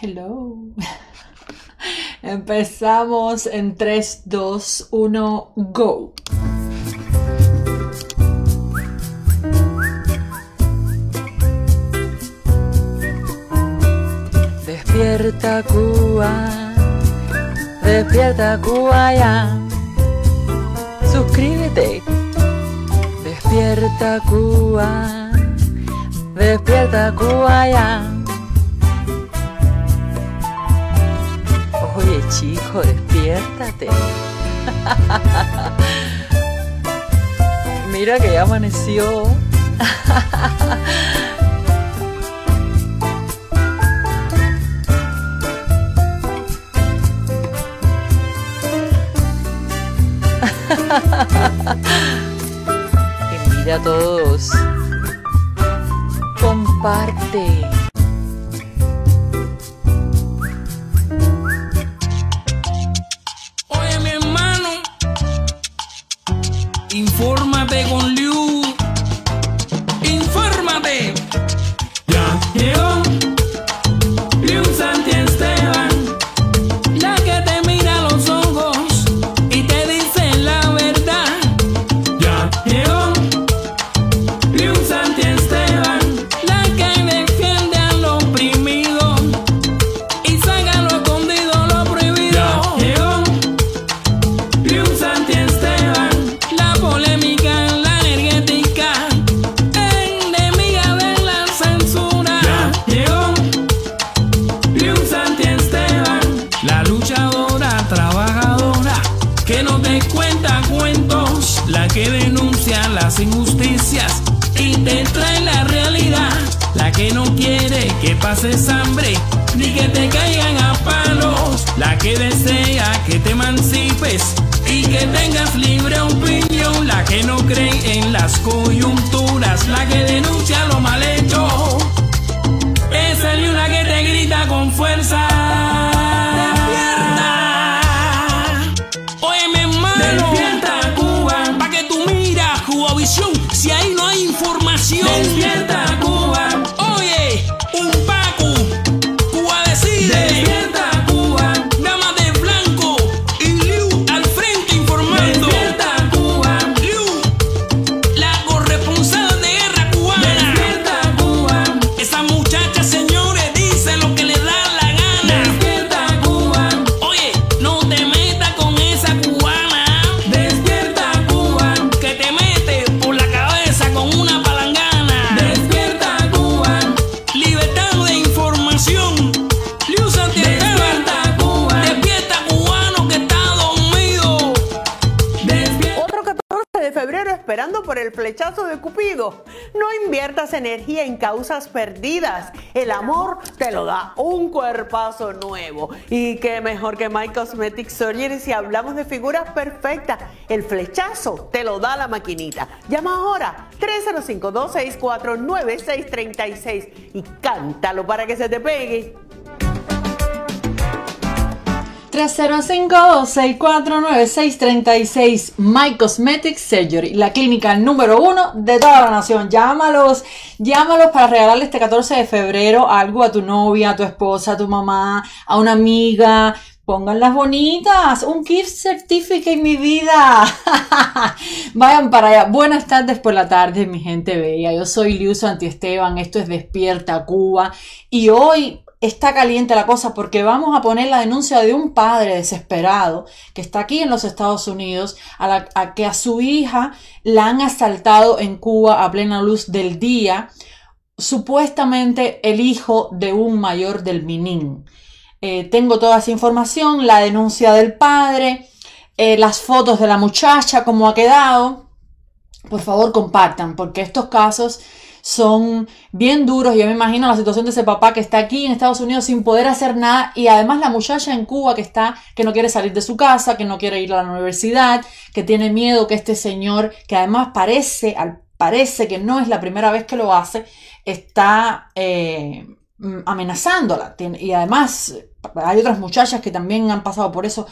Hello. Empezamos en 3, 2, 1, go. Despierta Cuba, despierta Cuba ya. Suscríbete. Despierta Cuba, despierta Cuba ya. chico, despiértate. Mira que ya amaneció. mira a todos. Comparte. perdidas. El amor te lo da un cuerpazo nuevo. Y qué mejor que My Cosmetics, Surgery si hablamos de figuras perfectas. El flechazo te lo da la maquinita. Llama ahora 305-264-9636 y cántalo para que se te pegue. 305-649-636 My cosmetics Surgery, la clínica número uno de toda la nación. Llámalos, llámalos para regalarle este 14 de febrero algo a tu novia, a tu esposa, a tu mamá, a una amiga. Pónganlas bonitas, un gift certificate en mi vida. Vayan para allá. Buenas tardes por la tarde, mi gente bella. Yo soy Anti Antiesteban, esto es Despierta Cuba y hoy está caliente la cosa porque vamos a poner la denuncia de un padre desesperado que está aquí en los Estados Unidos, a, que a su hija la han asaltado en Cuba a plena luz del día, supuestamente el hijo de un mayor del Minin. Eh, tengo toda esa información, la denuncia del padre, eh, las fotos de la muchacha, cómo ha quedado. Por favor, compartan, porque estos casos son bien duros. y Yo me imagino la situación de ese papá que está aquí en Estados Unidos sin poder hacer nada y además la muchacha en Cuba que está, que no quiere salir de su casa, que no quiere ir a la universidad, que tiene miedo que este señor, que además parece, parece que no es la primera vez que lo hace, está eh, mm, amenazándola. Y además hay otras muchachas que también han pasado por eso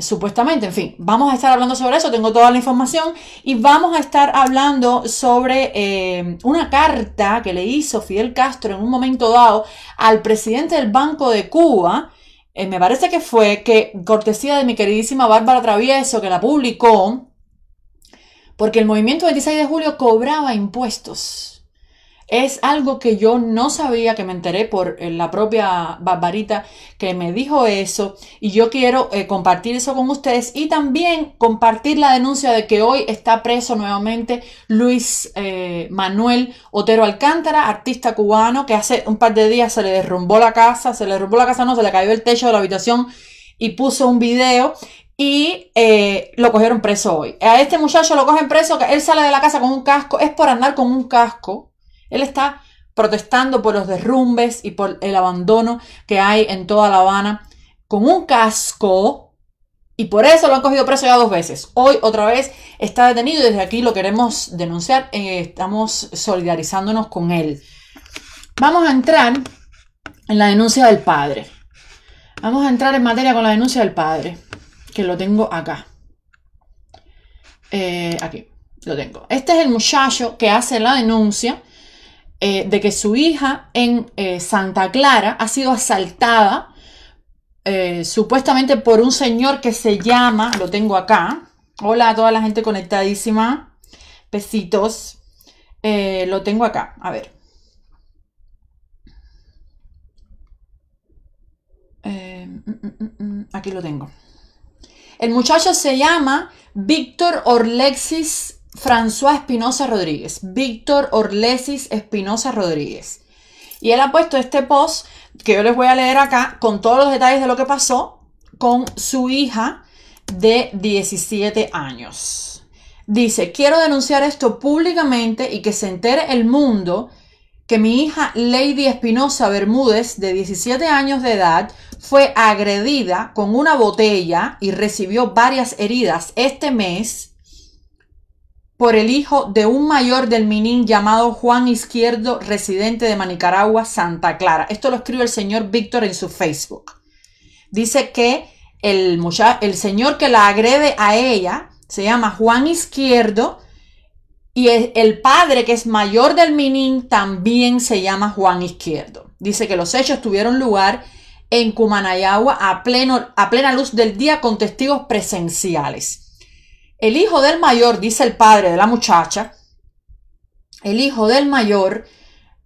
supuestamente, en fin, vamos a estar hablando sobre eso, tengo toda la información y vamos a estar hablando sobre eh, una carta que le hizo Fidel Castro en un momento dado al presidente del Banco de Cuba, eh, me parece que fue, que cortesía de mi queridísima Bárbara Travieso, que la publicó, porque el movimiento 26 de julio cobraba impuestos. Es algo que yo no sabía, que me enteré por eh, la propia Barbarita que me dijo eso. Y yo quiero eh, compartir eso con ustedes y también compartir la denuncia de que hoy está preso nuevamente Luis eh, Manuel Otero Alcántara, artista cubano, que hace un par de días se le derrumbó la casa, se le derrumbó la casa, no, se le cayó el techo de la habitación y puso un video y lo cogieron preso hoy. A este muchacho lo cogen preso, que él sale de la casa con un casco, es por andar con un casco él está protestando por los derrumbes y por el abandono que hay en toda La Habana con un casco y por eso lo han cogido preso ya dos veces. Hoy otra vez está detenido y desde aquí lo queremos denunciar. Eh, estamos solidarizándonos con él. Vamos a entrar en la denuncia del padre. Vamos a entrar en materia con la denuncia del padre, que lo tengo acá. Eh, aquí, lo tengo. Este es el muchacho que hace la denuncia eh, de que su hija en eh, Santa Clara ha sido asaltada eh, supuestamente por un señor que se llama, lo tengo acá, hola a toda la gente conectadísima, besitos, lo tengo acá, a ver. Mm, mm, mm, aquí lo tengo. El muchacho se llama Víctor Orlexis François Espinosa Rodríguez, Víctor Orlesis Espinosa Rodríguez. Y él ha puesto este post que yo les voy a leer acá con todos los detalles de lo que pasó con su hija de 17 años. Dice, quiero denunciar esto públicamente y que se entere el mundo que mi hija Lady Espinosa Bermúdez, de 17 años de edad, fue agredida con una botella y recibió varias heridas este mes por el hijo de un mayor del Minín llamado Juan Izquierdo, residente de Manicaragua, Santa Clara. Esto lo escribe el señor Víctor en su Facebook. Dice que el, señor que la agrede a ella se llama Juan Izquierdo y e-, el padre que es mayor del Minín también se llama Juan Izquierdo. Dice que los hechos tuvieron lugar en Cumanayagua a plena luz del día con testigos presenciales. El hijo del mayor, dice el padre de la muchacha, el hijo del mayor,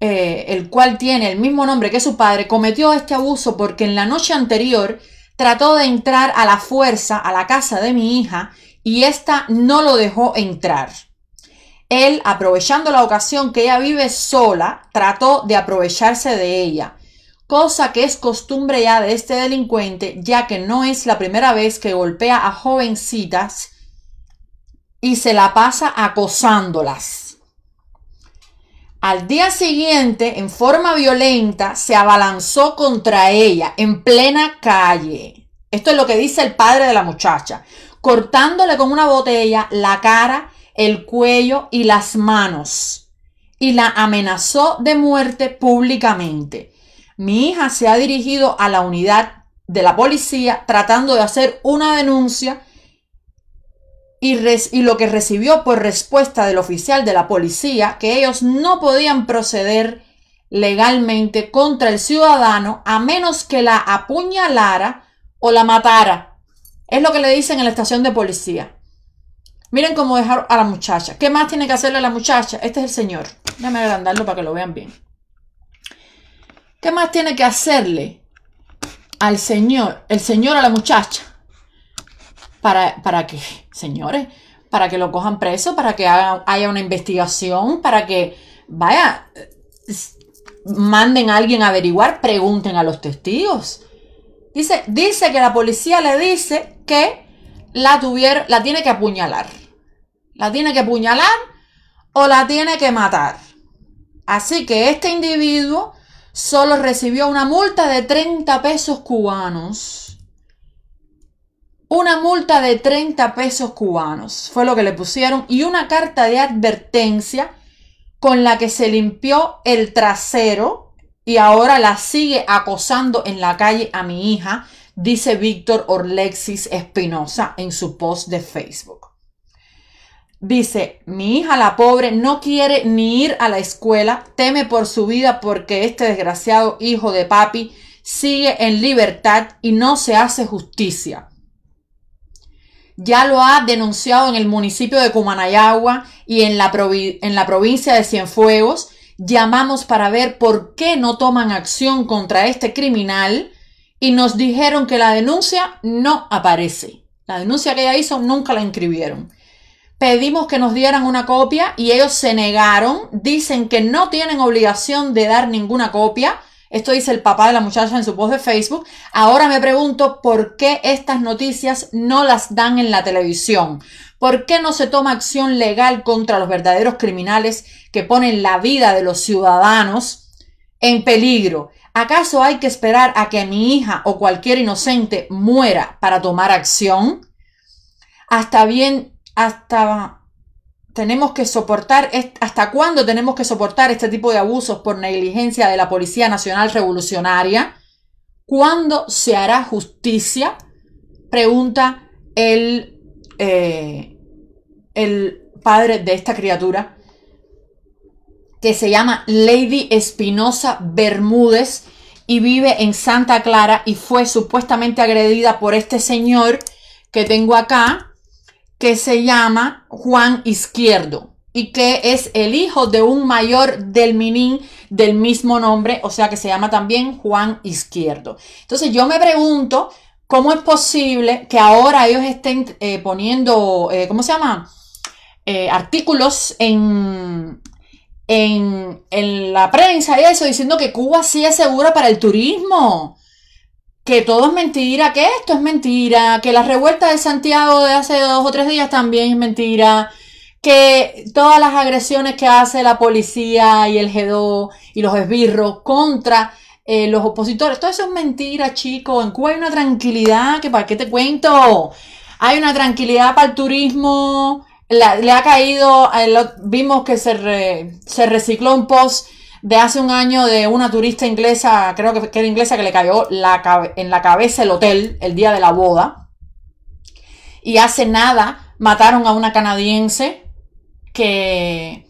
eh, el cual tiene el mismo nombre que su padre, cometió este abuso porque en la noche anterior trató de entrar a la fuerza a la casa de mi hija y ésta no lo dejó entrar. Él, aprovechando la ocasión que ella vive sola, trató de aprovecharse de ella, cosa que es costumbre ya de este delincuente, ya que no es la primera vez que golpea a jovencitas y se la pasa acosándolas. Al día siguiente, en forma violenta, se abalanzó contra ella en plena calle. Esto es lo que dice el padre de la muchacha, cortándole con una botella la cara, el cuello y las manos. Y la amenazó de muerte públicamente. Mi hija se ha dirigido a la unidad de la policía tratando de hacer una denuncia y, lo que recibió por respuesta del oficial de la policía, que ellos no podían proceder legalmente contra el ciudadano a menos que la apuñalara o la matara. Es lo que le dicen en la estación de policía. Miren cómo dejaron a la muchacha. ¿Qué más tiene que hacerle a la muchacha? Este es el señor. Déjame agrandarlo para que lo vean bien. ¿Qué más tiene que hacerle al señor, el señor a la muchacha? ¿Para, para qué? Señores, para que lo cojan preso, para que haya una investigación, para que, vaya, manden a alguien a averiguar, pregunten a los testigos. Dice, dice que la policía le dice que la, la tiene que apuñalar. La tiene que apuñalar o la tiene que matar. Así que este individuo solo recibió una multa de 30 pesos cubanos una multa de 30 pesos cubanos fue lo que le pusieron y una carta de advertencia con la que se limpió el trasero y ahora la sigue acosando en la calle a mi hija, dice Víctor Orlexis Espinosa en su post de Facebook. Dice, mi hija la pobre no quiere ni ir a la escuela, teme por su vida porque este desgraciado hijo de papi sigue en libertad y no se hace justicia ya lo ha denunciado en el municipio de Cumanayagua y en la, provincia de Cienfuegos. Llamamos para ver por qué no toman acción contra este criminal y nos dijeron que la denuncia no aparece. La denuncia que ella hizo nunca la inscribieron. Pedimos que nos dieran una copia y ellos se negaron. Dicen que no tienen obligación de dar ninguna copia esto dice el papá de la muchacha en su post de Facebook. Ahora me pregunto por qué estas noticias no las dan en la televisión. ¿Por qué no se toma acción legal contra los verdaderos criminales que ponen la vida de los ciudadanos en peligro? ¿Acaso hay que esperar a que mi hija o cualquier inocente muera para tomar acción? Hasta bien, hasta tenemos que soportar, hasta cuándo tenemos que soportar este tipo de abusos por negligencia de la Policía Nacional Revolucionaria? ¿Cuándo se hará justicia? Pregunta el, eh, el padre de esta criatura, que se llama Lady Espinosa Bermúdez y vive en Santa Clara y fue supuestamente agredida por este señor que tengo acá, que se llama Juan Izquierdo y que es el hijo de un mayor del Minín del mismo nombre, o sea que se llama también Juan Izquierdo. Entonces yo me pregunto cómo es posible que ahora ellos estén eh, poniendo, eh, ¿cómo se llama? Eh, artículos en, en, en la prensa y eso, diciendo que Cuba sí es segura para el turismo que todo es mentira, que esto es mentira, que la revuelta de Santiago de hace dos o tres días también es mentira, que todas las agresiones que hace la policía y el G2 y los esbirros contra eh, los opositores, todo eso es mentira, chico. En Cuba hay una tranquilidad que para qué te cuento. Hay una tranquilidad para el turismo. le ha caído, eh, vimos que se, se recicló un post de hace un año de una turista inglesa, creo que, era inglesa, que le cayó la, en la cabeza el hotel el día de la boda. Y hace nada mataron a una canadiense que,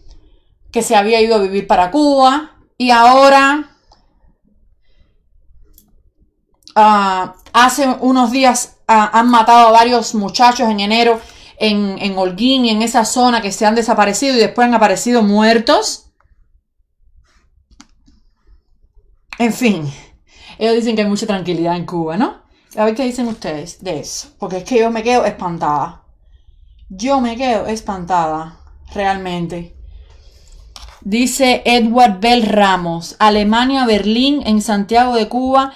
que se había ido a vivir para Cuba. Y ahora ah, hace unos días ah, han matado a varios muchachos en enero en, en Holguín, en esa zona que se han desaparecido y después han aparecido muertos. En fin, ellos dicen que hay mucha tranquilidad en Cuba, ¿no? A ver qué dicen ustedes de eso, porque es que yo me quedo espantada. Yo me quedo espantada, realmente. Dice Edward Bell Ramos, Alemania, Berlín, en Santiago de Cuba.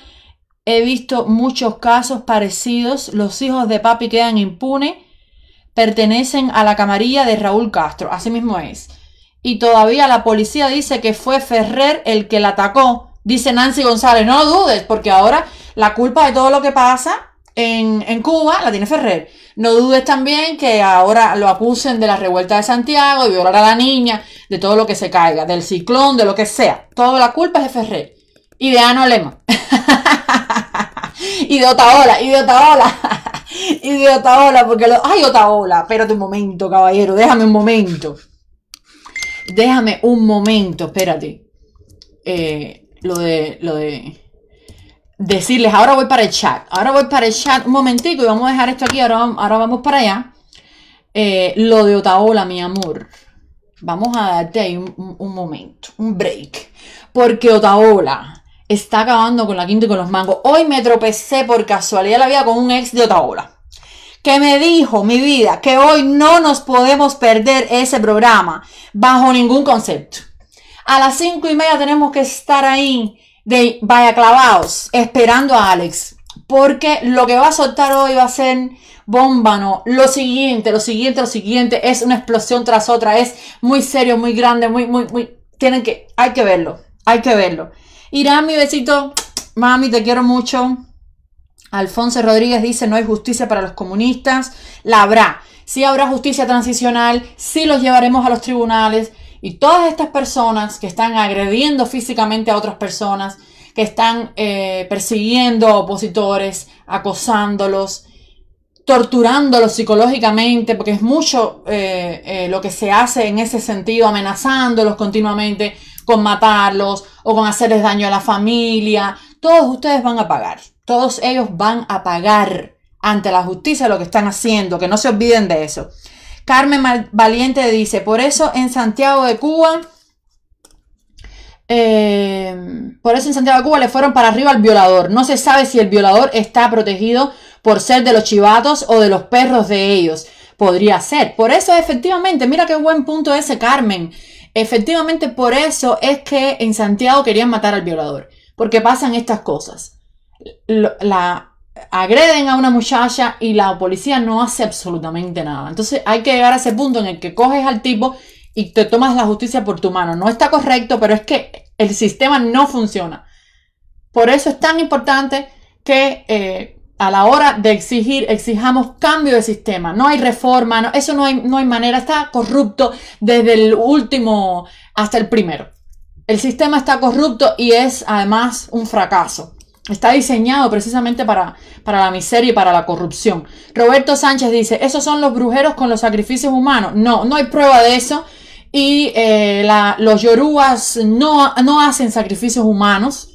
He visto muchos casos parecidos. Los hijos de papi quedan impunes. Pertenecen a la camarilla de Raúl Castro. Así mismo es. Y todavía la policía dice que fue Ferrer el que la atacó Dice Nancy González, no lo dudes, porque ahora la culpa de todo lo que pasa en, Cuba la tiene Ferrer. No dudes también que ahora lo acusen de la revuelta de Santiago, de violar a la niña, de todo lo que se caiga, del ciclón, de lo que sea. Toda la culpa es de Ferrer. Y de Ano Lema. y de Otaola, y de Otaola. y de Otaola, porque lo... ¡Ay, Otaola! Espérate un momento, caballero. Déjame un momento. Déjame un momento, espérate. Eh, lo de, lo de decirles, ahora voy para el chat, ahora voy para el chat un momentico y vamos a dejar esto aquí, ahora, ahora vamos para allá. Eh, lo de Otaola, mi amor. Vamos a darte ahí un, un momento, un break. Porque Otaola está acabando con la quinta y con los mangos. Hoy me tropecé por casualidad la vida con un ex de Otaola. Que me dijo, mi vida, que hoy no nos podemos perder ese programa bajo ningún concepto. A las cinco y media tenemos que estar ahí de Vaya Clavados, esperando a Alex. Porque lo que va a soltar hoy va a ser ¿no? lo siguiente, lo siguiente, lo siguiente, es una explosión tras otra, es muy serio, muy grande, muy, muy, muy, tienen que, hay que verlo, hay que verlo. Irán, mi besito, mami, te quiero mucho. Alfonso Rodríguez dice, no hay justicia para los comunistas, la habrá, sí habrá justicia transicional, sí los llevaremos a los tribunales, y todas estas personas que están agrediendo físicamente a otras personas, que están eh, persiguiendo a opositores, acosándolos, torturándolos psicológicamente, porque es mucho eh, eh, lo que se hace en ese sentido, amenazándolos continuamente con matarlos o con hacerles daño a la familia. Todos ustedes van a pagar, todos ellos van a pagar ante la justicia lo que están haciendo, que no se olviden de eso. Carmen Valiente dice, por eso en Santiago de Cuba, eh, por eso en Santiago de Cuba le fueron para arriba al violador. No se sabe si el violador está protegido por ser de los chivatos o de los perros de ellos. Podría ser. Por eso efectivamente, mira qué buen punto ese Carmen. Efectivamente, por eso es que en Santiago querían matar al violador. Porque pasan estas cosas. La, agreden a una muchacha y la policía no hace absolutamente nada. Entonces hay que llegar a ese punto en el que coges al tipo y te tomas la justicia por tu mano. No está correcto, pero es que el sistema no funciona. Por eso es tan importante que eh, a la hora de exigir, exijamos cambio de sistema. No hay reforma, eso no hay, no hay manera. Está corrupto desde el último hasta el primero. El sistema está corrupto y es además un fracaso. Está diseñado precisamente para, para la miseria y para la corrupción. Roberto Sánchez dice, esos son los brujeros con los sacrificios humanos. No, no hay prueba de eso. Y eh, los yorubas no, no hacen sacrificios humanos.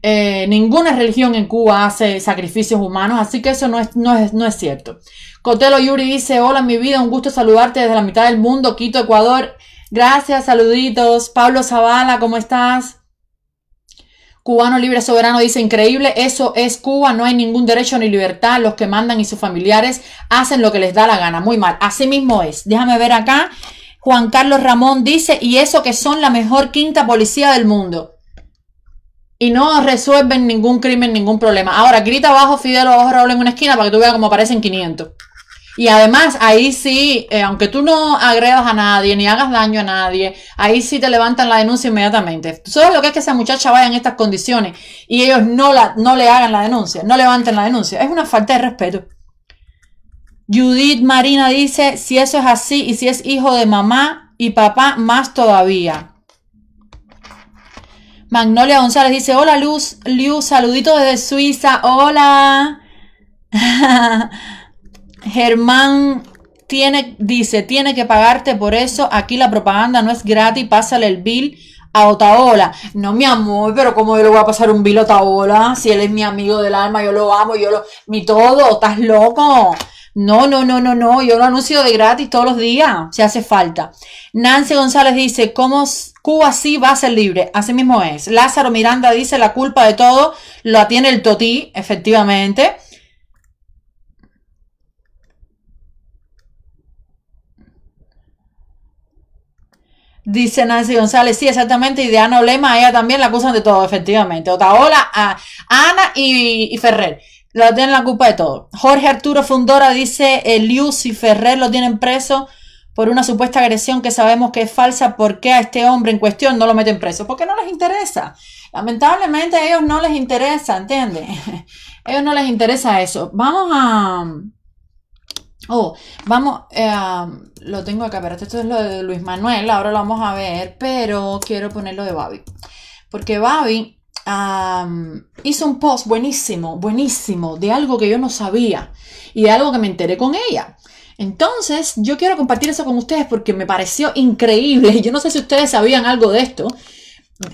Eh, ninguna religión en Cuba hace sacrificios humanos, así que eso no es, no, es, no es cierto. Cotelo Yuri dice, hola mi vida, un gusto saludarte desde la mitad del mundo, Quito, Ecuador. Gracias, saluditos. Pablo Zavala, ¿cómo estás? Cubano Libre Soberano dice, increíble, eso es Cuba, no hay ningún derecho ni libertad, los que mandan y sus familiares hacen lo que les da la gana, muy mal, así mismo es. Déjame ver acá, Juan Carlos Ramón dice, y eso que son la mejor quinta policía del mundo. Y no resuelven ningún crimen, ningún problema. Ahora, grita abajo Fidel abajo Raúl en una esquina para que tú veas cómo aparecen 500. Y además, ahí sí, eh, aunque tú no agredas a nadie ni hagas daño a nadie, ahí sí te levantan la denuncia inmediatamente. Solo lo que es que esa muchacha vaya en estas condiciones y ellos no, la, no le hagan la denuncia, no levanten la denuncia? Es una falta de respeto. Judith Marina dice, si eso es así y si es hijo de mamá y papá, más todavía. Magnolia González dice, hola Luz, Liu, saludito desde Suiza, hola. Germán tiene, dice, tiene que pagarte por eso. Aquí la propaganda no es gratis. Pásale el bill a Otaola. No, mi amor, pero ¿cómo yo le voy a pasar un bill a Otaola? Si él es mi amigo del alma, yo lo amo, yo lo. Mi todo, estás loco. No, no, no, no, no. Yo lo anuncio de gratis todos los días, si hace falta. Nancy González dice, ¿cómo Cuba sí va a ser libre? Así mismo es. Lázaro Miranda dice, la culpa de todo lo tiene el Totí, efectivamente. Dice Nancy González, sí, exactamente. Y de Ana Olema, ella también la acusan de todo, efectivamente. Hola a Ana y, Ferrer. Lo tienen la culpa de todo. Jorge Arturo Fundora dice, elius eh, y Ferrer lo tienen preso por una supuesta agresión que sabemos que es falsa. ¿Por qué a este hombre en cuestión no lo meten preso? Porque no les interesa. Lamentablemente a ellos no les interesa, ¿entiendes? a ellos no les interesa eso. Vamos a... Oh, vamos, eh, lo tengo acá, pero esto es lo de Luis Manuel, ahora lo vamos a ver, pero quiero ponerlo de Babi. Porque Babi hizo un post buenísimo, buenísimo, de algo que yo no sabía y de algo que me enteré con ella. Entonces, yo quiero compartir eso con ustedes porque me pareció increíble. Yo no sé si ustedes sabían algo de esto,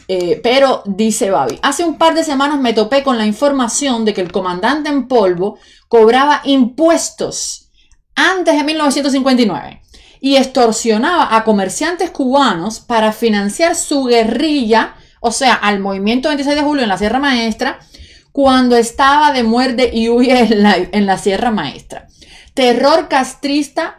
eh, pero dice Babi, hace un par de semanas me topé con la información de que el comandante en polvo cobraba impuestos antes de 1959 y extorsionaba a comerciantes cubanos para financiar su guerrilla, o sea, al movimiento 26 de julio en la Sierra Maestra, cuando estaba de muerte y huye en la, en la Sierra Maestra. Terror castrista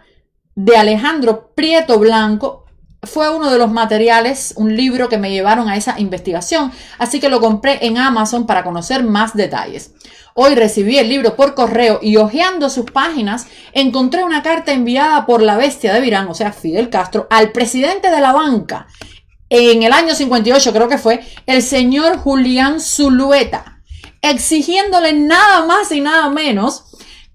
de Alejandro Prieto Blanco fue uno de los materiales, un libro que me llevaron a esa investigación, así que lo compré en Amazon para conocer más detalles. Hoy recibí el libro por correo y hojeando sus páginas encontré una carta enviada por la bestia de Virán, o sea, Fidel Castro, al presidente de la banca en el año 58, creo que fue, el señor Julián Zulueta, exigiéndole nada más y nada menos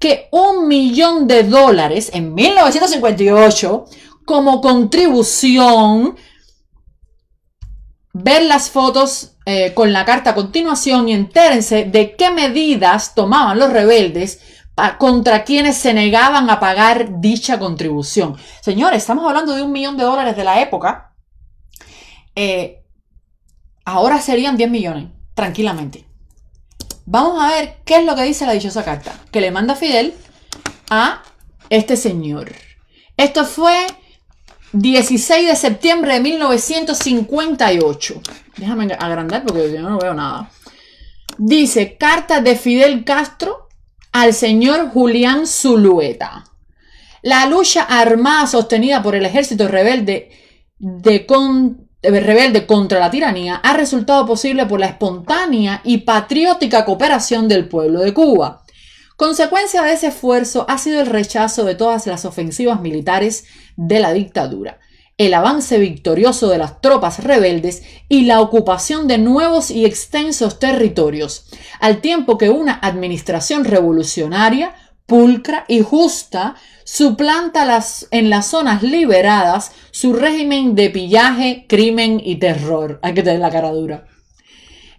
que un millón de dólares en 1958 como contribución ver las fotos eh, con la carta a continuación y entérense de qué medidas tomaban los rebeldes contra quienes se negaban a pagar dicha contribución. Señores, estamos hablando de un millón de dólares de la época. Eh, ahora serían 10 millones, tranquilamente. Vamos a ver qué es lo que dice la dichosa carta que le manda Fidel a este señor. Esto fue 16 de septiembre de 1958. Déjame agrandar porque yo no veo nada. Dice, carta de Fidel Castro al señor Julián Zulueta. La lucha armada sostenida por el ejército rebelde, de eh, rebelde contra la tiranía ha resultado posible por la espontánea y patriótica cooperación del pueblo de Cuba Consecuencia de ese esfuerzo ha sido el rechazo de todas las ofensivas militares de la dictadura, el avance victorioso de las tropas rebeldes y la ocupación de nuevos y extensos territorios, al tiempo que una administración revolucionaria, pulcra y justa suplanta en las zonas liberadas su régimen de pillaje, crimen y terror. Hay que tener la cara dura.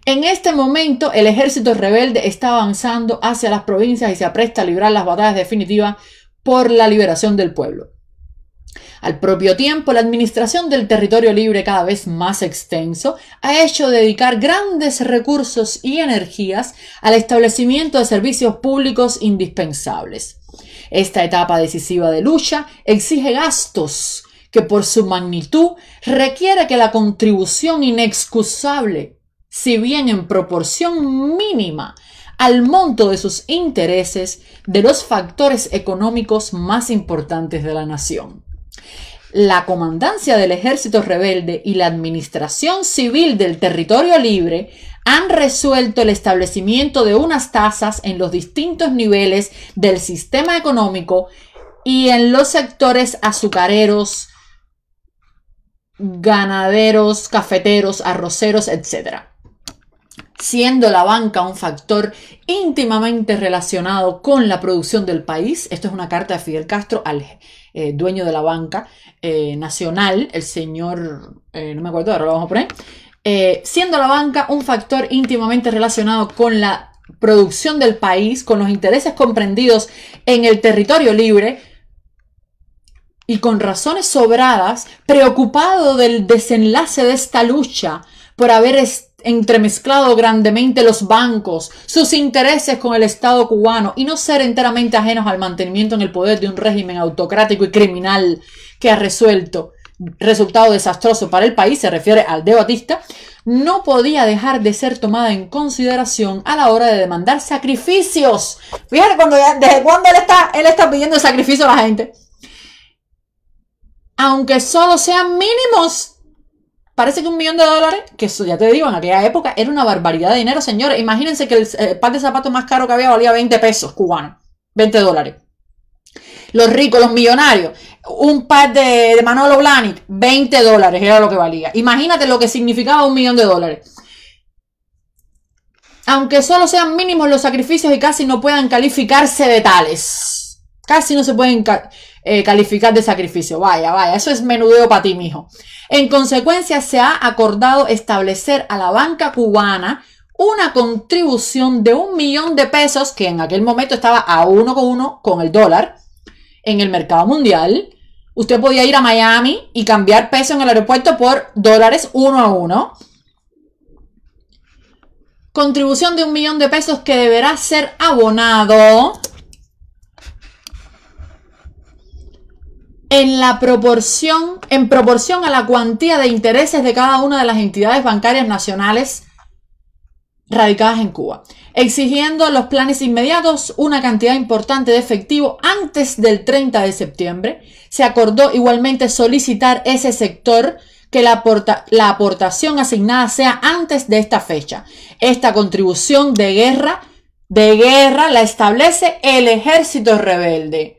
En este momento el ejército rebelde está avanzando hacia las provincias y se apresta a librar las batallas definitivas por la liberación del pueblo. Al propio tiempo, la administración del territorio libre cada vez más extenso ha hecho dedicar grandes recursos y energías al establecimiento de servicios públicos indispensables. Esta etapa decisiva de lucha exige gastos que por su magnitud requiere que la contribución inexcusable si bien en proporción mínima al monto de sus intereses de los factores económicos más importantes de la nación. La comandancia del ejército rebelde y la administración civil del territorio libre han resuelto el establecimiento de unas tasas en los distintos niveles del sistema económico y en los sectores azucareros, ganaderos, cafeteros, arroceros, etc siendo la banca un factor íntimamente relacionado con la producción del país. Esto es una carta de Fidel Castro al eh, dueño de la banca eh, nacional, el señor, eh, no me acuerdo, ahora lo vamos a poner, siendo la banca un factor íntimamente relacionado con la producción del país, con los intereses comprendidos en el territorio libre, y con razones sobradas, preocupado del desenlace de esta lucha por haber estado entremezclado grandemente los bancos, sus intereses con el Estado cubano y no ser enteramente ajenos al mantenimiento en el poder de un régimen autocrático y criminal que ha resuelto resultado desastroso para el país, se refiere al de Batista, no podía dejar de ser tomada en consideración a la hora de demandar sacrificios. Fíjate cuando desde cuándo él está, él está pidiendo sacrificio a la gente. Aunque solo sean mínimos, Parece que un millón de dólares, que eso ya te digo, en aquella época era una barbaridad de dinero, señores. Imagínense que el, eh, par de zapatos más caro que había valía 20 pesos cubanos, 20 dólares. Los ricos, los millonarios, un par de, Manolo Blahnik, 20 dólares era lo que valía. Imagínate lo que significaba un millón de dólares. Aunque solo sean mínimos los sacrificios y casi no puedan calificarse de tales. Casi no se pueden... calificar. Eh, calificar de sacrificio. Vaya, vaya, eso es menudeo para ti, mijo. En consecuencia, se ha acordado establecer a la banca cubana una contribución de un millón de pesos, que en aquel momento estaba a uno con uno con el dólar, en el mercado mundial. Usted podía ir a Miami y cambiar peso en el aeropuerto por dólares uno a uno. Contribución de un millón de pesos que deberá ser abonado en la proporción, en proporción a la cuantía de intereses de cada una de las entidades bancarias nacionales radicadas en Cuba, exigiendo los planes inmediatos una cantidad importante de efectivo antes del 30 de septiembre. Se acordó igualmente solicitar ese sector que la, la aportación asignada sea antes de esta fecha. Esta contribución de guerra, de guerra la establece el ejército rebelde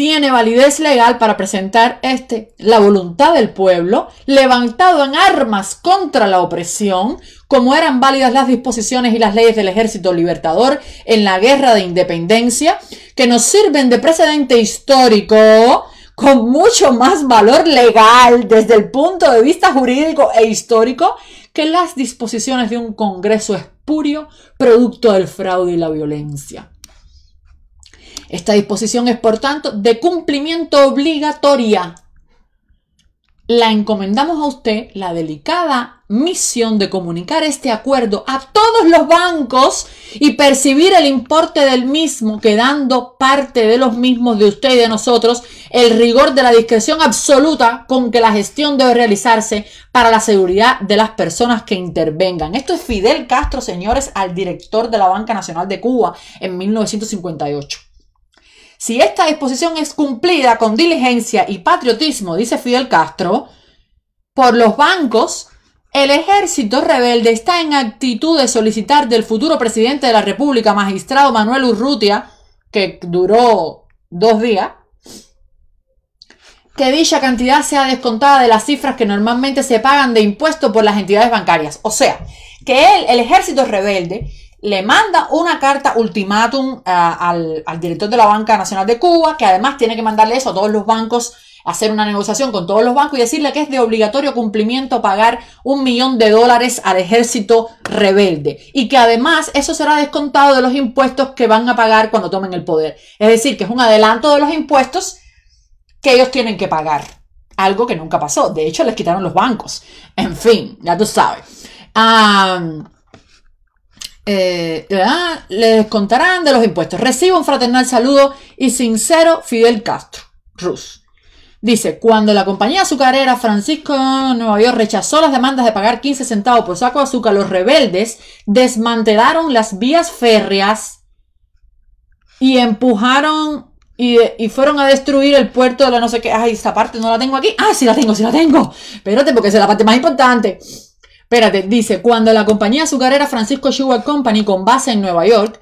tiene validez legal para presentar este la voluntad del pueblo, levantado en armas contra la opresión, como eran válidas las disposiciones y las leyes del Ejército Libertador en la Guerra de Independencia, que nos sirven de precedente histórico con mucho más valor legal desde el punto de vista jurídico e histórico que las disposiciones de un Congreso espurio producto del fraude y la violencia. Esta disposición es, por tanto, de cumplimiento obligatoria. La encomendamos a usted la delicada misión de comunicar este acuerdo a todos los bancos y percibir el importe del mismo, quedando parte de los mismos de usted y de nosotros el rigor de la discreción absoluta con que la gestión debe realizarse para la seguridad de las personas que intervengan. Esto es Fidel Castro, señores, al director de la Banca Nacional de Cuba en 1958. Si esta disposición es cumplida con diligencia y patriotismo, dice Fidel Castro, por los bancos, el ejército rebelde está en actitud de solicitar del futuro presidente de la República, magistrado Manuel Urrutia, que duró dos días, que dicha cantidad sea descontada de las cifras que normalmente se pagan de impuestos por las entidades bancarias. O sea, que él, el ejército rebelde, le manda una carta ultimátum eh, al, director de la Banca Nacional de Cuba, que además tiene que mandarle eso a todos los bancos, hacer una negociación con todos los bancos y decirle que es de obligatorio cumplimiento pagar un millón de dólares al ejército rebelde y que además eso será descontado de los impuestos que van a pagar cuando tomen el poder. Es decir, que es un adelanto de los impuestos que ellos tienen que pagar. Algo que nunca pasó. De hecho, les quitaron los bancos. En fin, ya tú sabes. Ah... Eh, les contarán de los impuestos. Recibo un fraternal saludo y sincero Fidel Castro, Rus. Dice, cuando la compañía azucarera Francisco Nueva York rechazó las demandas de pagar 15 centavos por saco de azúcar, los rebeldes desmantelaron las vías férreas y empujaron y, fueron a destruir el puerto de la no sé qué. Ay, esta parte no la tengo aquí. Ah, sí la tengo, sí la tengo. Espérate, porque es la parte más importante. Espérate, dice, cuando la compañía azucarera Francisco Sugar Company, con base en Nueva York,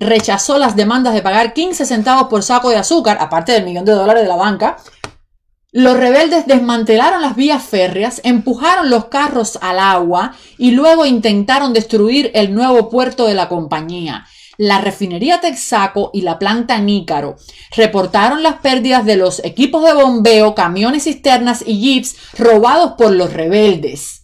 rechazó las demandas de pagar 15 centavos por saco de azúcar, aparte del millón de dólares de la banca, los rebeldes desmantelaron las vías férreas, empujaron los carros al agua y luego intentaron destruir el nuevo puerto de la compañía. La refinería Texaco y la planta Nícaro reportaron las pérdidas de los equipos de bombeo, camiones cisternas y jeeps robados por los rebeldes.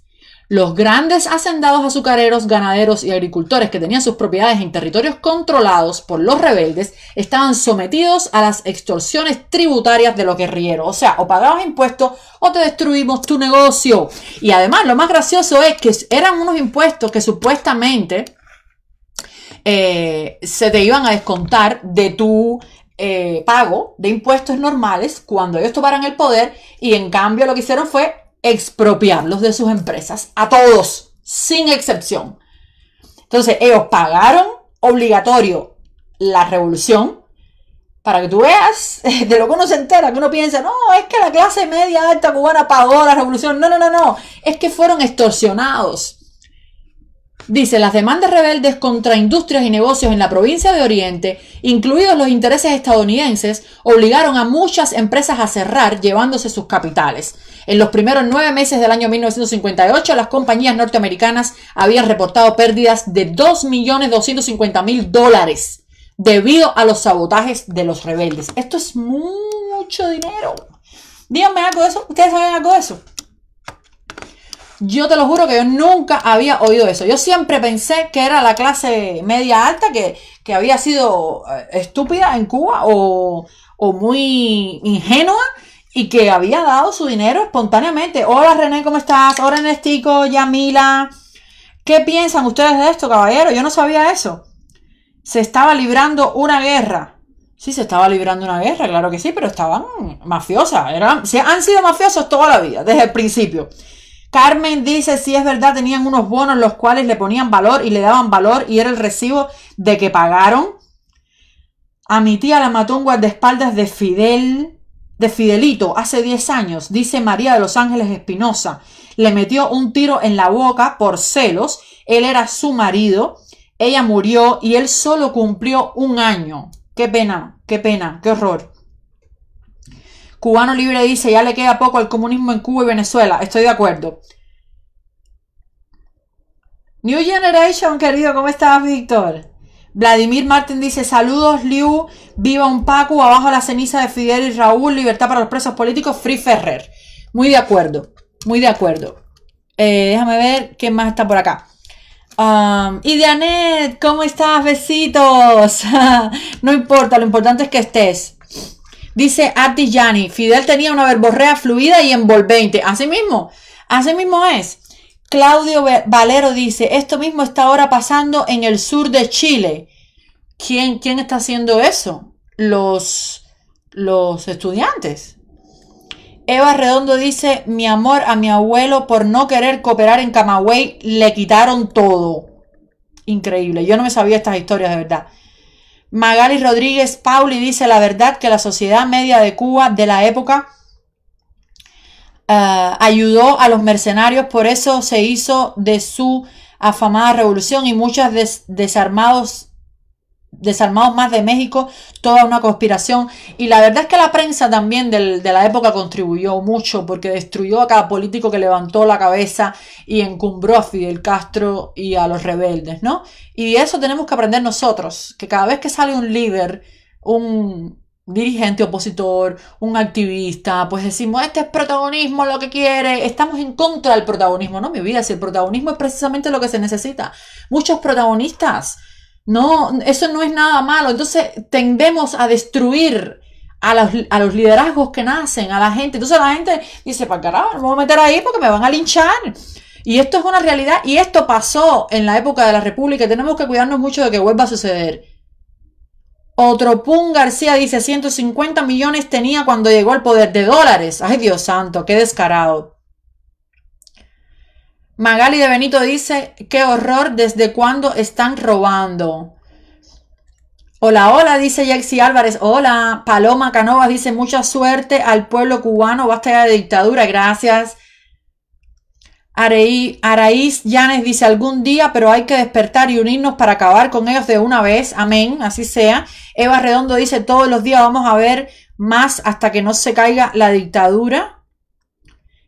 Los grandes hacendados azucareros, ganaderos y agricultores que tenían sus propiedades en territorios controlados por los rebeldes estaban sometidos a las extorsiones tributarias de los guerrilleros. O sea, o pagabas impuestos o te destruimos tu negocio. Y además, lo más gracioso es que eran unos impuestos que supuestamente eh, se te iban a descontar de tu eh, pago de impuestos normales cuando ellos tomaran el poder y en cambio lo que hicieron fue expropiarlos de sus empresas, a todos, sin excepción. Entonces, ellos pagaron obligatorio la revolución, para que tú veas de lo que uno se entera, que uno piensa, no, es que la clase media alta cubana pagó la revolución. No, no, no, no. Es que fueron extorsionados. Dice, las demandas rebeldes contra industrias y negocios en la provincia de Oriente, incluidos los intereses estadounidenses, obligaron a muchas empresas a cerrar llevándose sus capitales. En los primeros nueve meses del año 1958, las compañías norteamericanas habían reportado pérdidas de 2.250.000 dólares debido a los sabotajes de los rebeldes. Esto es mucho dinero. Díganme algo de eso. ¿Ustedes saben algo de eso? Yo te lo juro que yo nunca había oído eso. Yo siempre pensé que era la clase media alta que, había sido eh, estúpida en Cuba o, muy ingenua y que había dado su dinero espontáneamente. Hola René, ¿cómo estás? Hola Ernestico, Yamila. ¿Qué piensan ustedes de esto, caballero? Yo no sabía eso. Se estaba librando una guerra. Sí, se estaba librando una guerra, claro que sí, pero estaban mafiosas. Eran, han sido mafiosos toda la vida, desde el principio. Carmen dice, si es verdad, tenían unos bonos los cuales le ponían valor y le daban valor y era el recibo de que pagaron. A mi tía la mató un guardaespaldas de Fidel, de Fidelito, hace 10 años, dice María de los Ángeles Espinosa. Le metió un tiro en la boca por celos, él era su marido, ella murió y él solo cumplió un año. Qué pena, qué pena, qué horror. Cubano Libre dice, ya le queda poco al comunismo en Cuba y Venezuela. Estoy de acuerdo. New Generation, querido, ¿cómo estás, Víctor? Vladimir Martín dice, saludos, Liu, viva un Pacu. abajo la ceniza de Fidel y Raúl, libertad para los presos políticos, Free Ferrer. Muy de acuerdo, muy de acuerdo. Eh, déjame ver qué más está por acá. Um, y Dianet, ¿cómo estás? Besitos. no importa, lo importante es que estés. Dice Yani, Fidel tenía una verborrea fluida y envolvente. Así mismo, así mismo es. Claudio Valero dice, esto mismo está ahora pasando en el sur de Chile. ¿Quién, quién está haciendo eso? Los, los estudiantes. Eva Redondo dice, mi amor a mi abuelo por no querer cooperar en Camagüey, le quitaron todo. Increíble, yo no me sabía estas historias de verdad. Magali Rodríguez Pauli dice la verdad que la sociedad media de Cuba de la época eh, ayudó a los mercenarios, por eso se hizo de su afamada revolución y muchos desarmados desarmados más de México, toda una conspiración. Y la verdad es que la prensa también de la época contribuyó mucho porque destruyó a cada político que levantó la cabeza y encumbró a Fidel Castro y a los rebeldes, ¿no? Y eso tenemos que aprender nosotros, que cada vez que sale un líder, un dirigente opositor, un activista, pues decimos, este es protagonismo, lo que quiere, estamos en contra del protagonismo, ¿no? Mi vida, si el protagonismo es precisamente lo que se necesita. Muchos protagonistas no, eso no es nada malo. Entonces tendemos a destruir a los, liderazgos que nacen, a la gente. Entonces la gente dice, para carajo, me voy a meter ahí porque me van a linchar. Y esto es una realidad y esto pasó en la época de la República. Tenemos que cuidarnos mucho de que vuelva a suceder. Otro Pum García dice 150 millones tenía cuando llegó al poder de dólares. Ay Dios santo, qué descarado. Magali de Benito dice, qué horror, ¿desde cuándo están robando? Hola, hola, dice Yexi Álvarez. Hola, Paloma Canovas dice, mucha suerte al pueblo cubano, basta ya de dictadura, gracias. Araí, Araíz Llanes dice, algún día, pero hay que despertar y unirnos para acabar con ellos de una vez. Amén, así sea. Eva Redondo dice, todos los días vamos a ver más hasta que no se caiga la dictadura.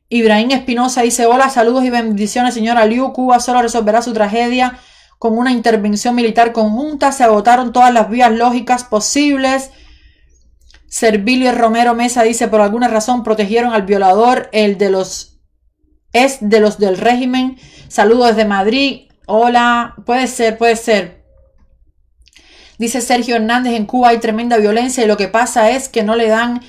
Ibrahim Espinosa dice, hola, saludos y bendiciones, señora Liu. Cuba solo resolverá su tragedia con una intervención militar conjunta. Se agotaron todas las vías lógicas posibles. Servilio Romero Mesa dice, por alguna razón protegieron al violador, el de los... Es de los del régimen. Saludos desde Madrid. Hola, puede ser, puede ser. Dice Sergio Hernández, en Cuba hay tremenda violencia y lo que pasa es que no le dan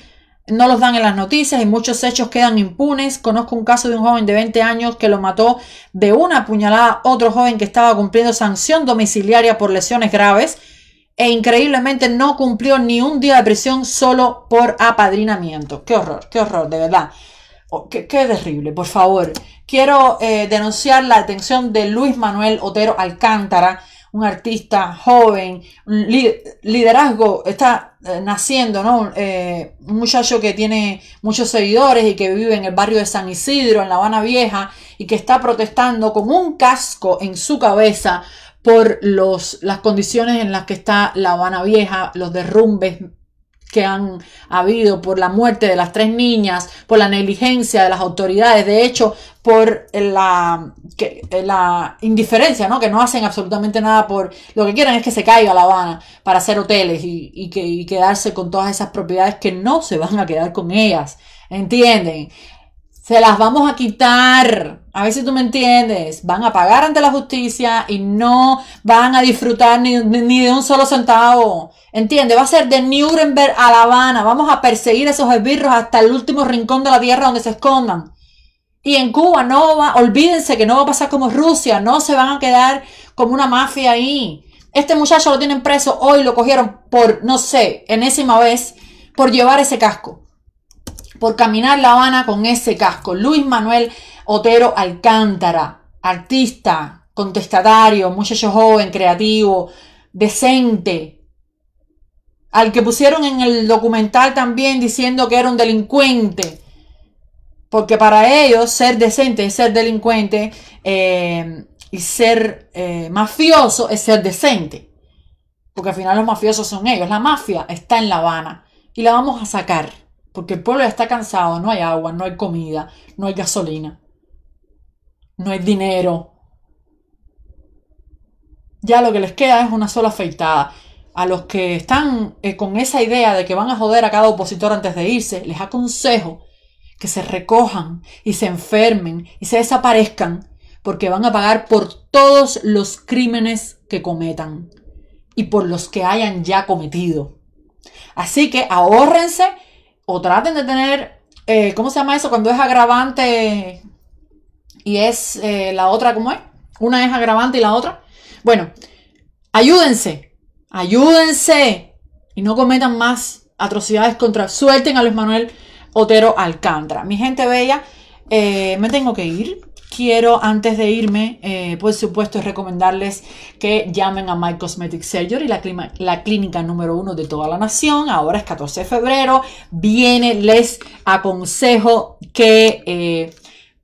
no los dan en las noticias y muchos hechos quedan impunes. Conozco un caso de un joven de 20 años que lo mató de una puñalada otro joven que estaba cumpliendo sanción domiciliaria por lesiones graves e increíblemente no cumplió ni un día de prisión solo por apadrinamiento. Qué horror, qué horror, de verdad. Oh, qué, terrible, por favor. Quiero eh, denunciar la detención de Luis Manuel Otero Alcántara, un artista joven, liderazgo está eh, naciendo, ¿no? Eh, un muchacho que tiene muchos seguidores y que vive en el barrio de San Isidro, en La Habana Vieja, y que está protestando con un casco en su cabeza por los, las condiciones en las que está La Habana Vieja, los derrumbes que han habido por la muerte de las tres niñas, por la negligencia de las autoridades, de hecho, por la, indiferencia, ¿no? Que no hacen absolutamente nada por... Lo que quieren es que se caiga La Habana para hacer hoteles y, que, y quedarse con todas esas propiedades que no se van a quedar con ellas, ¿entienden? Se las vamos a quitar. A ver si tú me entiendes. Van a pagar ante la justicia y no van a disfrutar ni, de un solo centavo. ¿Entiende? Va a ser de Nuremberg a La Habana. Vamos a perseguir a esos esbirros hasta el último rincón de la tierra donde se escondan. Y en Cuba no va, olvídense que no va a pasar como Rusia. No se van a quedar como una mafia ahí. Este muchacho lo tienen preso hoy, lo cogieron por, no sé, enésima vez, por llevar ese casco por caminar La Habana con ese casco. Luis Manuel Otero Alcántara, artista, contestatario, muchacho joven, creativo, decente, al que pusieron en el documental también diciendo que era un delincuente. Porque para ellos ser decente es ser delincuente eh, y ser eh, mafioso es ser decente. Porque al final los mafiosos son ellos. La mafia está en La Habana y la vamos a sacar. Porque el pueblo ya está cansado, no hay agua, no hay comida, no hay gasolina, no hay dinero. Ya lo que les queda es una sola afeitada. A los que están eh, con esa idea de que van a joder a cada opositor antes de irse, les aconsejo que se recojan y se enfermen y se desaparezcan porque van a pagar por todos los crímenes que cometan y por los que hayan ya cometido. Así que ahórrense o traten de tener, eh, ¿cómo se llama eso? Cuando es agravante y es eh, la otra, ¿cómo es? Una es agravante y la otra. Bueno, ayúdense, ayúdense y no cometan más atrocidades contra. Suelten a Luis Manuel Otero Alcántara. Mi gente bella, eh, me tengo que ir. Quiero, antes de irme, eh, por supuesto, recomendarles que llamen a My Cosmetic Surgery, la, la clínica número uno de toda la nación. Ahora es 14 de febrero. Viene, les aconsejo que... Eh,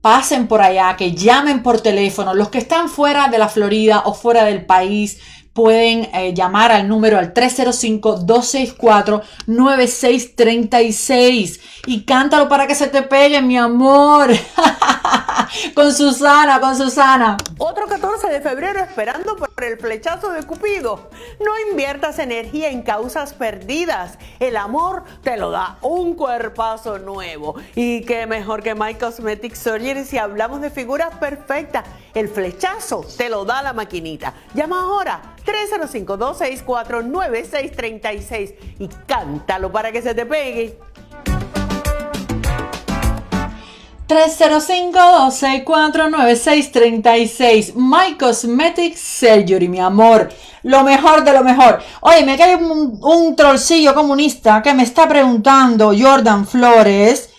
pasen por allá, que llamen por teléfono, los que están fuera de la Florida o fuera del país, pueden eh, llamar al número al 305-264-9636 y cántalo para que se te pegue, mi amor. con Susana, con Susana. Otro 14 de febrero esperando por el flechazo de Cupido. No inviertas energía en causas perdidas. El amor te lo da un cuerpazo nuevo. Y qué mejor que My Cosmetic Surgery si hablamos de figuras perfectas. El flechazo te lo da la maquinita. Llama ahora 305-264-9636 y cántalo para que se te pegue. 305-264-9636. My Cosmetic Surgery, mi amor. Lo mejor de lo mejor. Oye, me cae un, un trollcillo comunista que me está preguntando, Jordan Flores.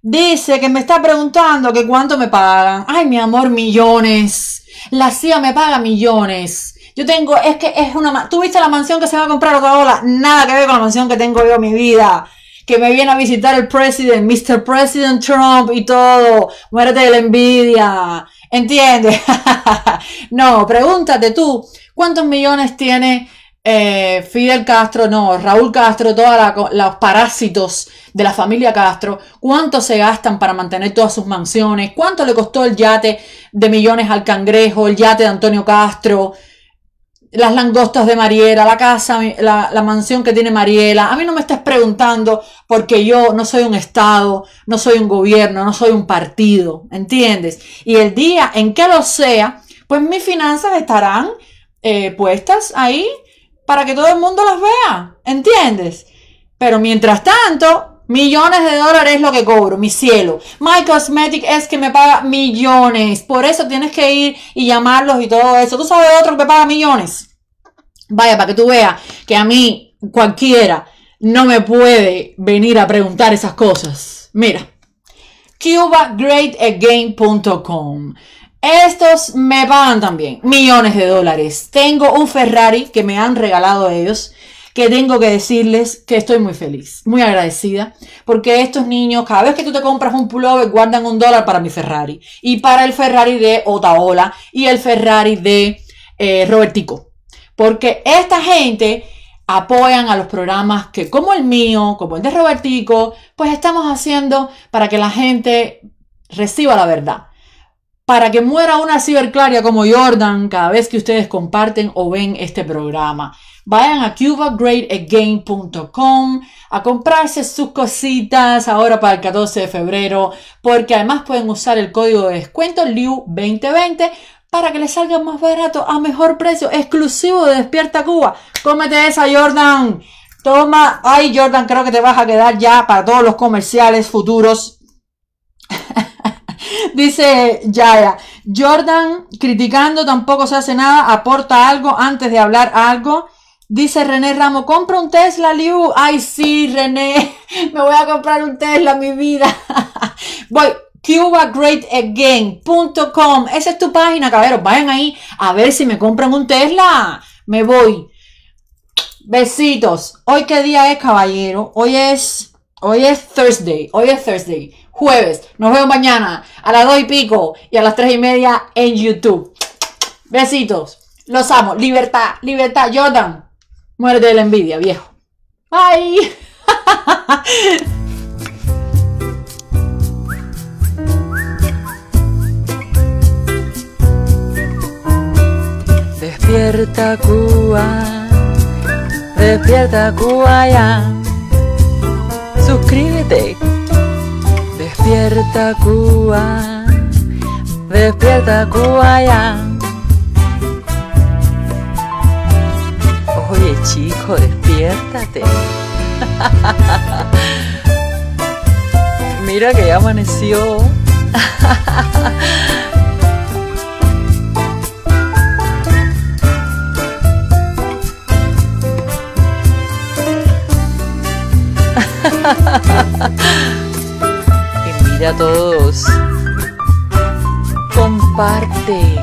Dice que me está preguntando que cuánto me pagan. Ay, mi amor, millones. La CIA me paga millones. Yo tengo, es que es una. ¿Tú viste la mansión que se va a comprar ola? Nada que ver con la mansión que tengo yo en mi vida. Que me viene a visitar el presidente Mr. President Trump y todo. Muérete de la envidia. ¿Entiendes? no, pregúntate tú, ¿cuántos millones tiene eh, Fidel Castro? No, Raúl Castro, todos los parásitos de la familia Castro. ¿Cuánto se gastan para mantener todas sus mansiones? ¿Cuánto le costó el yate de millones al cangrejo, el yate de Antonio Castro? las langostas de Mariela, la casa, la, mansión que tiene Mariela. A mí no me estás preguntando porque yo no soy un Estado, no soy un gobierno, no soy un partido, ¿entiendes? Y el día en que lo sea, pues mis finanzas estarán eh, puestas ahí para que todo el mundo las vea, ¿entiendes? Pero mientras tanto, Millones de dólares es lo que cobro, mi cielo. My Cosmetic es que me paga millones. Por eso tienes que ir y llamarlos y todo eso. ¿Tú sabes otro que me paga millones? Vaya, para que tú veas que a mí cualquiera no me puede venir a preguntar esas cosas. Mira, cubagreatagain.com. Estos me pagan también millones de dólares. Tengo un Ferrari que me han regalado ellos que tengo que decirles que estoy muy feliz, muy agradecida, porque estos niños, cada vez que tú te compras un pullover, guardan un dólar para mi Ferrari, y para el Ferrari de Otaola, y el Ferrari de eh, Robertico, porque esta gente apoyan a los programas que como el mío, como el de Robertico, pues estamos haciendo para que la gente reciba la verdad. Para que muera una ciberclaria como Jordan cada vez que ustedes comparten o ven este programa. Vayan a cubagreatagain.com a comprarse sus cositas ahora para el 14 de febrero, porque además pueden usar el código de descuento LIU2020 para que les salga más barato a mejor precio, exclusivo de Despierta Cuba. Cómete esa, Jordan. Toma, ay Jordan, creo que te vas a quedar ya para todos los comerciales futuros. Dice Yaya, Jordan criticando tampoco se hace nada, aporta algo antes de hablar algo. Dice René Ramo, compra un Tesla, Liu. Ay, sí, René, me voy a comprar un Tesla, mi vida. voy, cubagreatagain.com. Esa es tu página, caballeros. Vayan ahí a ver si me compran un Tesla. Me voy. Besitos. Hoy qué día es, caballero. Hoy es, hoy es Thursday. Hoy es Thursday. Jueves. Nos vemos mañana a las 2 y pico y a las tres y media en YouTube. Besitos. Los amo. Libertad, libertad, Jordan. Muerte de la envidia, viejo. ¡Ay! Despierta Cuba, despierta Cuba ya. Suscríbete. Despierta Cuba, despierta Cuba ya. chico, despiértate. Mira que ya amaneció. y mira a todos. Comparte.